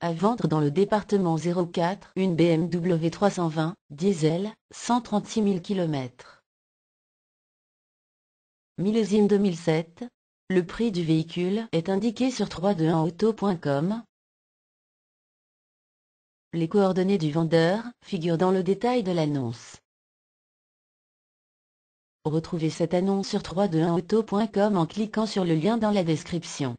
À vendre dans le département 04 une BMW 320, diesel, 136 000 km. Millésime 2007. Le prix du véhicule est indiqué sur 321auto.com. Les coordonnées du vendeur figurent dans le détail de l'annonce. Retrouvez cette annonce sur 321auto.com en cliquant sur le lien dans la description.